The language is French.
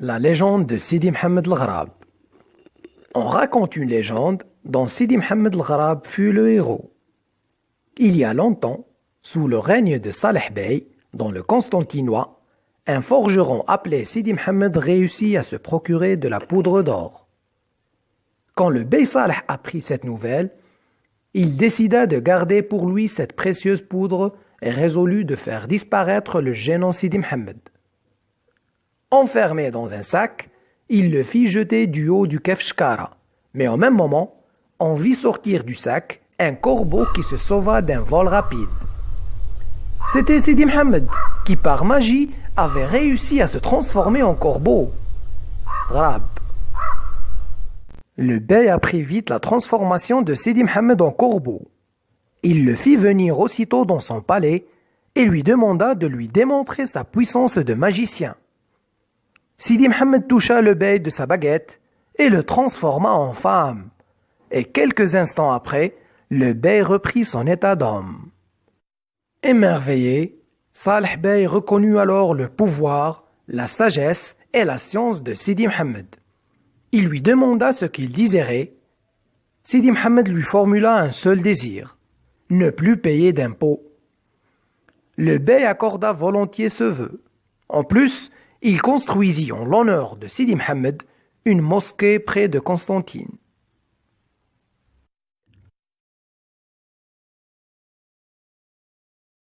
La légende de Sidi Mohamed al On raconte une légende dont Sidi Mohamed al fut le héros. Il y a longtemps, sous le règne de Saleh Bey, dans le Constantinois, un forgeron appelé Sidi Mohamed réussit à se procurer de la poudre d'or. Quand le Bey Saleh apprit cette nouvelle, il décida de garder pour lui cette précieuse poudre et résolut de faire disparaître le gênant Sidi Mohamed enfermé dans un sac, il le fit jeter du haut du Kefshkara. Mais au même moment, on vit sortir du sac un corbeau qui se sauva d'un vol rapide. C'était Sidi Mohamed qui, par magie, avait réussi à se transformer en corbeau. Rab. Le bey apprit vite la transformation de Sidi Mohamed en corbeau. Il le fit venir aussitôt dans son palais et lui demanda de lui démontrer sa puissance de magicien. Sidi Mohammed toucha le Bey de sa baguette et le transforma en femme. Et quelques instants après, le bey reprit son état d'homme. Émerveillé, Saleh Bey reconnut alors le pouvoir, la sagesse et la science de Sidi Mohammed. Il lui demanda ce qu'il désirait. Sidi Mohammed lui formula un seul désir, ne plus payer d'impôts. Le bey accorda volontiers ce vœu. En plus, il construisit en l'honneur de Sidi Mohammed une mosquée près de Constantine.